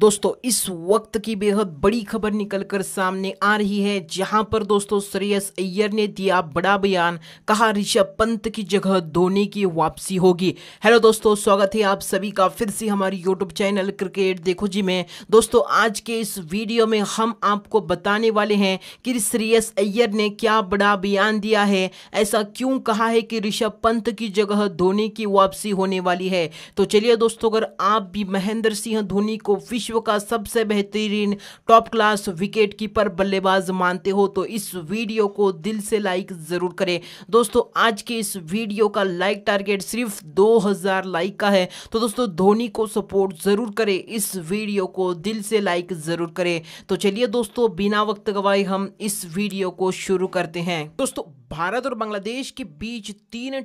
दोस्तों इस वक्त की बेहद बड़ी खबर निकलकर सामने आ रही है जहां पर दोस्तों श्रेयस अय्यर ने दिया बड़ा बयान कहा ऋषभ पंत की जगह धोनी की वापसी होगी हेलो दोस्तों स्वागत है आप सभी का फिर से हमारी यूट्यूब चैनल क्रिकेट देखो जी में दोस्तों आज के इस वीडियो में हम आपको बताने वाले हैं कि श्रेयस अय्यर ने क्या बड़ा बयान दिया है ऐसा क्यों कहा है कि ऋषभ पंत की जगह धोनी की वापसी होने वाली है तो चलिए दोस्तों अगर आप भी महेंद्र सिंह धोनी को विश्व विश्व का सबसे बेहतरीन टॉप क्लास विकेट कीपर बल्लेबाज मानते हो तो इस वीडियो को दिल से लाइक ज़रूर करें दोस्तों आज के इस वीडियो का लाइक टारगेट सिर्फ 2000 लाइक का है तो दोस्तों धोनी को सपोर्ट ज़रूर करें इस वीडियो को दिल से लाइक ज़रूर करें तो चलिए दोस्तों बिना वक्त गवाए हम इस वीडियो को शुरू करते हैं दोस्तों भारत और बांग्लादेश के बीच तीन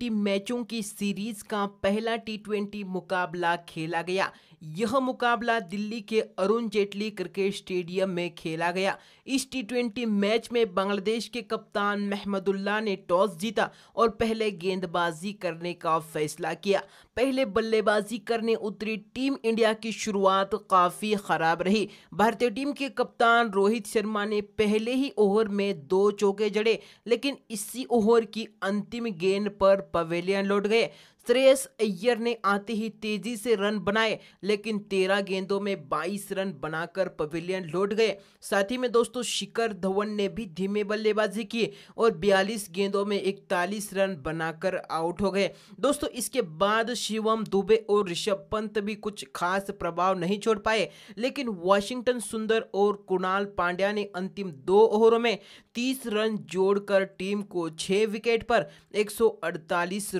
टी मैचों की सीरीज का पहला टी मुकाबला खेला गया यह मुकाबला दिल्ली के अरुण जेटली क्रिकेट स्टेडियम में खेला गया इस टी मैच में बांग्लादेश के कप्तान महमदुल्ला ने टॉस जीता और पहले गेंदबाजी करने का फैसला किया पहले बल्लेबाजी करने उतरी टीम इंडिया की शुरुआत काफ़ी ख़राब रही भारतीय टीम के कप्तान रोहित शर्मा ने पहले ही ओवर में दो चौके जड़े लेकिन इसी ओवर की अंतिम गेंद पर पवेलियन लौट गए श्रेयस अय्यर ने आते ही तेजी से रन बनाए लेकिन तेरह गेंदों में बाईस रन बनाकर पवेलियन लौट गए साथ ही में दोस्तों शिखर धवन ने भी धीमे बल्लेबाजी की और बयालीस गेंदों में इकतालीस रन बनाकर आउट हो गए दोस्तों इसके बाद शिवम दुबे और ऋषभ पंत भी कुछ खास प्रभाव नहीं छोड़ पाए लेकिन वॉशिंगटन सुंदर और कुणाल पांड्या ने अंतिम दो ओवरों में तीस रन जोड़कर टीम को छह विकेट पर एक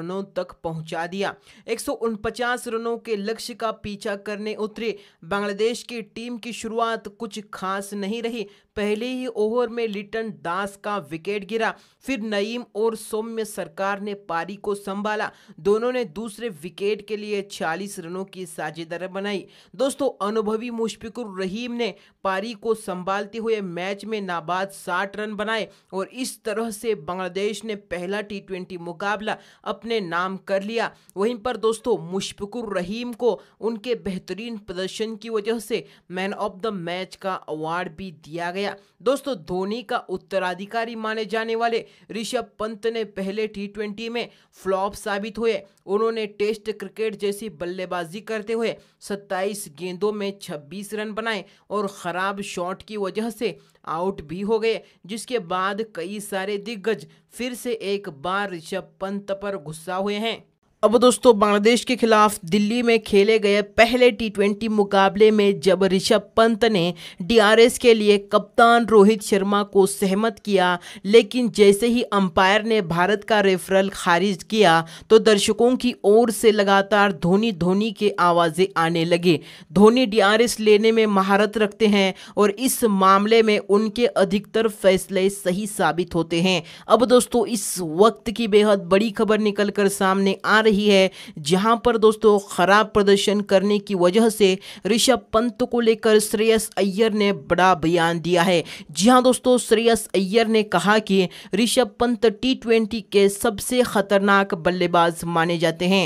रनों तक पहुंच पहुंचा दिया एक रनों के लक्ष्य का पीछा करने उतरी बांग्लादेश की टीम की शुरुआत कुछ खास नहीं रही पहले ही ओवर में लिटन दास का विकेट गिरा फिर नईम और सौम्य सरकार ने पारी को संभाला दोनों ने दूसरे विकेट के लिए 40 रनों की साझेदार बनाई दोस्तों अनुभवी मुशफिकुर रहीम ने पारी को संभालते हुए मैच में नाबाद 60 रन बनाए और इस तरह से बांग्लादेश ने पहला टी मुकाबला अपने नाम कर लिया दिया वहीं पर दोस्तों मुशफिकुर रहीम को उनके बेहतरीन प्रदर्शन की वजह से मैन ऑफ द मैच का अवार्ड भी दिया गया दोस्तों धोनी का उत्तराधिकारी माने जाने वाले ऋषभ पंत ने पहले टी ट्वेंटी में फ्लॉप साबित हुए उन्होंने टेस्ट क्रिकेट जैसी बल्लेबाजी करते हुए 27 गेंदों में 26 रन बनाए और ख़राब शॉट की वजह से आउट भी हो गए जिसके बाद कई सारे दिग्गज फिर से एक बार ऋषभ पंत पर गुस्सा हुए हैं अब दोस्तों बांग्लादेश के खिलाफ दिल्ली में खेले गए पहले टी मुकाबले में जब ऋषभ पंत ने डीआरएस के लिए कप्तान रोहित शर्मा को सहमत किया लेकिन जैसे ही अंपायर ने भारत का रेफरल खारिज किया तो दर्शकों की ओर से लगातार धोनी धोनी के आवाज़ें आने लगे धोनी डीआरएस लेने में महारत रखते हैं और इस मामले में उनके अधिकतर फैसले सही साबित होते हैं अब दोस्तों इस वक्त की बेहद बड़ी खबर निकल सामने आ रही रही है जहां पर दोस्तों खराब प्रदर्शन करने की वजह से ऋषभ पंत को लेकर श्रेयस अय्यर ने बड़ा बयान दिया है जी हाँ दोस्तों श्रेयस अय्यर ने कहा कि ऋषभ पंत टी के सबसे खतरनाक बल्लेबाज माने जाते हैं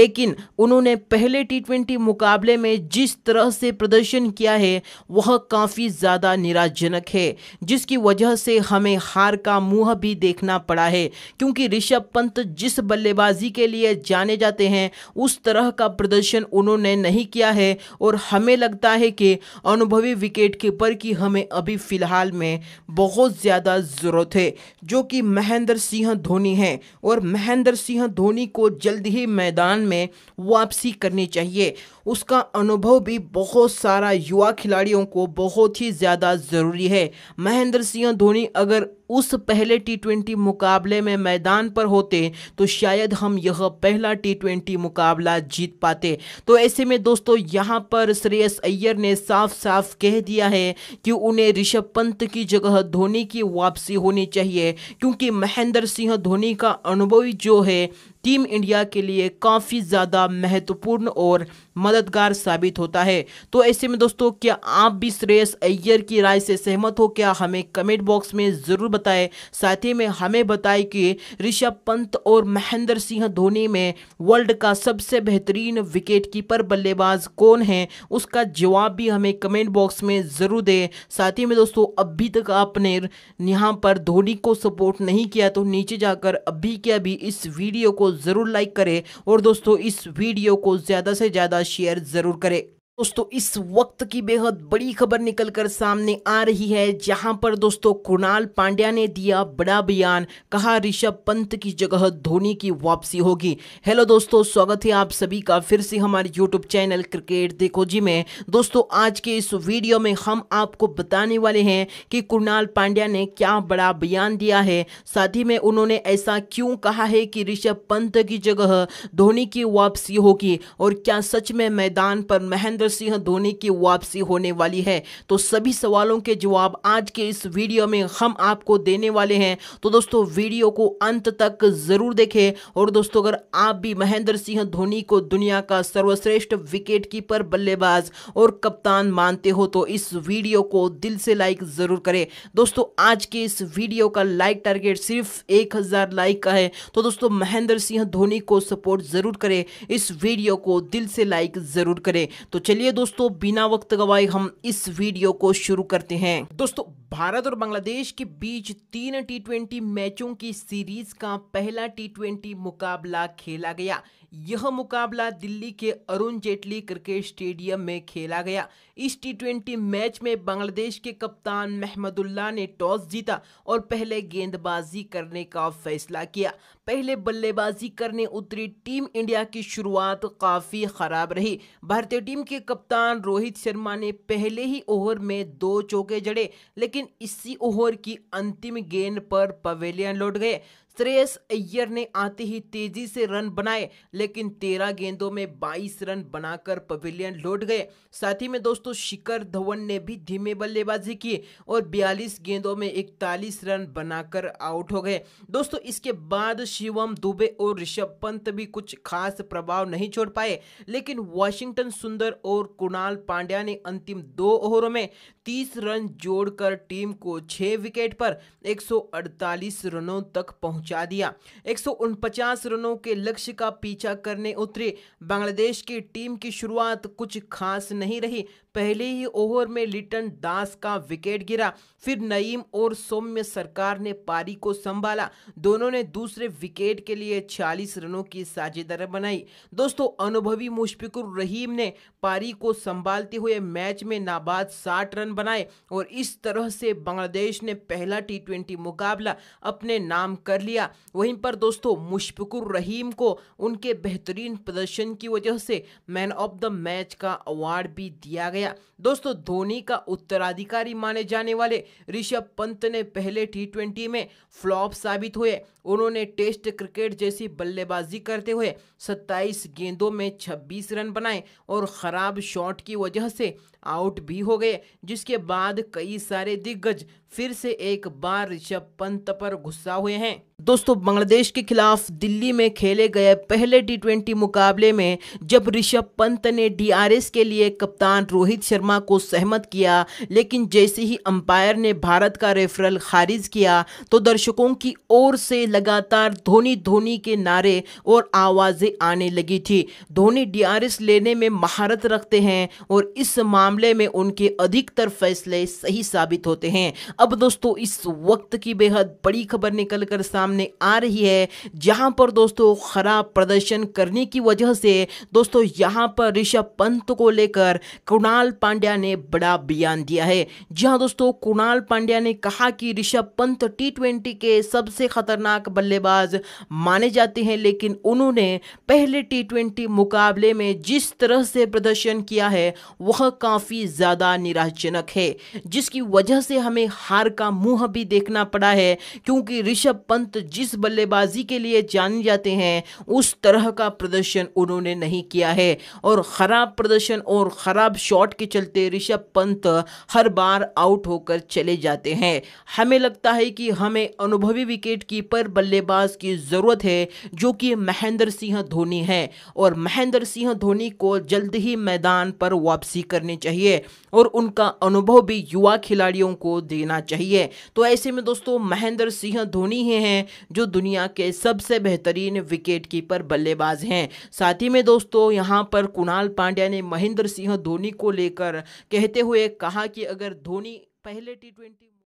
लेकिन उन्होंने पहले टी मुकाबले में जिस तरह से प्रदर्शन किया है वह काफ़ी ज़्यादा निराशजनक है जिसकी वजह से हमें हार का मुंह भी देखना पड़ा है क्योंकि ऋषभ पंत जिस बल्लेबाजी के लिए जाने जाते हैं उस तरह का प्रदर्शन उन्होंने नहीं किया है और हमें लगता है कि अनुभवी विकेट कीपर की हमें अभी फ़िलहाल में बहुत ज़्यादा ज़रूरत है जो कि महेंद्र सिंह धोनी हैं और महेंद्र सिंह धोनी को जल्द ही मैदान में वापसी करनी चाहिए उसका अनुभव भी बहुत सारा युवा खिलाड़ियों को बहुत ही ज़्यादा ज़रूरी है महेंद्र सिंह धोनी अगर उस पहले टी ट्वेंटी मुकाबले में मैदान पर होते तो शायद हम यह पहला टी ट्वेंटी मुकाबला जीत पाते तो ऐसे में दोस्तों यहाँ पर श्रेयस अय्यर ने साफ साफ कह दिया है कि उन्हें ऋषभ पंत की जगह धोनी की वापसी होनी चाहिए क्योंकि महेंद्र सिंह धोनी का अनुभव जो है टीम इंडिया के लिए काफ़ी ज़्यादा महत्वपूर्ण और मददगार साबित होता है तो ऐसे में दोस्तों क्या आप भी श्रेयस अय्यर की राय से सहमत हो क्या हमें कमेंट बॉक्स में ज़रूर बताएं साथ ही में हमें बताएं कि ऋषभ पंत और महेंद्र सिंह धोनी में वर्ल्ड का सबसे बेहतरीन विकेट कीपर बल्लेबाज कौन है उसका जवाब भी हमें कमेंट बॉक्स में ज़रूर दें साथ ही में दोस्तों अभी तक आपने यहाँ पर धोनी को सपोर्ट नहीं किया तो नीचे जाकर अभी के अभी इस वीडियो को ज़रूर लाइक करें और दोस्तों इस वीडियो को ज़्यादा से ज़्यादा शेयर ज़रूर करें दोस्तों इस वक्त की बेहद बड़ी खबर निकलकर सामने आ रही है जहां पर दोस्तों कुणाल पांड्या ने दिया बड़ा बयान कहा ऋषभ पंत की जगह धोनी की वापसी होगी हेलो दोस्तों स्वागत है आप सभी का फिर से हमारे यूट्यूब चैनल क्रिकेट देखो जी में दोस्तों आज के इस वीडियो में हम आपको बताने वाले हैं कि कुणाल पांड्या ने क्या बड़ा बयान दिया है साथ ही में उन्होंने ऐसा क्यों कहा है कि ऋषभ पंत की जगह धोनी की वापसी होगी और क्या सच में मैदान पर महेंद्र सिंह धोनी की वापसी होने वाली है तो सभी सवालों के जवाब आज के इस वीडियो में हम आपको देने वाले हैं तो दोस्तों वीडियो को अंत तक जरूर देखें और दोस्तों अगर आप भी महेंद्र सिंह धोनी को दुनिया का सर्वश्रेष्ठ विकेट कीपर बल्लेबाज और कप्तान मानते हो तो इस वीडियो को दिल से लाइक जरूर करें दोस्तों आज के इस वीडियो का लाइक टारगेट सिर्फ एक हज़ार लाइक का है तो दोस्तों महेंद्र सिंह धोनी को सपोर्ट जरूर करें इस वीडियो को दिल से लाइक जरूर करें तो चलिए चलिए दोस्तों बिना वक्त गवाए हम इस वीडियो को शुरू करते हैं दोस्तों भारत और बांग्लादेश के बीच तीन टी मैचों की सीरीज का पहला टी मुकाबला खेला गया यह मुकाबला दिल्ली के अरुण जेटली क्रिकेट स्टेडियम में खेला गया इस टी मैच में बांग्लादेश के कप्तान महमदुल्ला ने टॉस जीता और पहले गेंदबाजी करने का फैसला किया पहले बल्लेबाजी करने उतरी टीम इंडिया की शुरुआत काफ़ी ख़राब रही भारतीय टीम के कप्तान रोहित शर्मा ने पहले ही ओवर में दो चौके जड़े लेकिन इसी ओवर की अंतिम गेंद पर पवेलियन लौट गए श्रेयस अय्यर ने आते ही तेजी से रन बनाए लेकिन तेरह गेंदों में बाईस रन बनाकर पवेलियन लौट गए साथ ही में दोस्तों शिखर धवन ने भी धीमे बल्लेबाजी की और बयालीस गेंदों में इकतालीस रन बनाकर आउट हो गए दोस्तों इसके बाद शिवम दुबे और ऋषभ पंत भी कुछ खास प्रभाव नहीं छोड़ पाए लेकिन वॉशिंगटन सुंदर और कुणाल पांड्या ने अंतिम दो ओवरों में तीस रन जोड़कर टीम को छः विकेट पर एक रनों तक पहुंच पहुंचा दिया एक रनों के लक्ष्य का पीछा करने उतरी बांग्लादेश की टीम की शुरुआत कुछ खास नहीं रही पहले ही ओवर में लिटन दास का विकेट गिरा फिर नईम और सौम्य सरकार ने पारी को संभाला दोनों ने दूसरे विकेट के लिए 40 रनों की साझेदार बनाई दोस्तों अनुभवी मुशफिकुर रहीम ने पारी को संभालते हुए मैच में नाबाद 60 रन बनाए और इस तरह से बांग्लादेश ने पहला टी मुकाबला अपने नाम कर लिया वहीं पर दोस्तों मुशफिकुर रहीम को उनके बेहतरीन प्रदर्शन की वजह से मैन ऑफ द मैच का अवार्ड भी दिया गया गया दोस्तों धोनी का उत्तराधिकारी माने जाने वाले ऋषभ पंत ने पहले टी ट्वेंटी में फ्लॉप साबित हुए उन्होंने टेस्ट क्रिकेट जैसी बल्लेबाजी करते हुए 27 गेंदों में 26 रन बनाए और ख़राब शॉट की वजह से आउट भी हो गए जिसके बाद कई सारे दिग्गज फिर से एक बार ऋषभ पंत पर गुस्सा हुए हैं दोस्तों बांग्लादेश के खिलाफ दिल्ली में खेले गए पहले टी मुकाबले में जब ऋषभ पंत ने डीआरएस के लिए कप्तान रोहित शर्मा को सहमत किया लेकिन जैसे ही अंपायर ने भारत का रेफरल खारिज किया तो दर्शकों की ओर से लगातार धोनी धोनी के नारे और आवाज़ें आने लगी थी धोनी डी लेने में महारत रखते हैं और इस मामले में उनके अधिकतर फैसले सही साबित होते हैं अब दोस्तों इस वक्त की बेहद बड़ी खबर निकल कर सामने आ रही है जहां पर दोस्तों खराब प्रदर्शन करने की वजह से दोस्तों यहां पर ऋषभ पंत को लेकर कुणाल पांड्या ने बड़ा बयान दिया है जहां दोस्तों कुणाल पांड्या ने कहा कि ऋषभ पंत टी के सबसे खतरनाक बल्लेबाज माने जाते हैं लेकिन उन्होंने पहले टी मुकाबले में जिस तरह से प्रदर्शन किया है वह काफ़ी ज़्यादा निराशजनक है जिसकी वजह से हमें हार का मुंह भी देखना पड़ा है क्योंकि ऋषभ पंत जिस बल्लेबाजी के लिए जाने जाते हैं उस तरह का प्रदर्शन उन्होंने नहीं किया है और ख़राब प्रदर्शन और ख़राब शॉट के चलते ऋषभ पंत हर बार आउट होकर चले जाते हैं हमें लगता है कि हमें अनुभवी विकेट कीपर बल्लेबाज की ज़रूरत है जो कि महेंद्र सिंह धोनी है और महेंद्र सिंह धोनी को जल्द ही मैदान पर वापसी करनी चाहिए और उनका अनुभव भी युवा खिलाड़ियों को देना करना चाहिए तो ऐसे में दोस्तों महेंद्र सिंह धोनी ही हैं जो दुनिया के सबसे बेहतरीन विकेट कीपर बल्लेबाज हैं साथ ही में दोस्तों यहाँ पर कुणाल पांड्या ने महेंद्र सिंह धोनी को लेकर कहते हुए कहा कि अगर धोनी पहले टी ट्वेंटी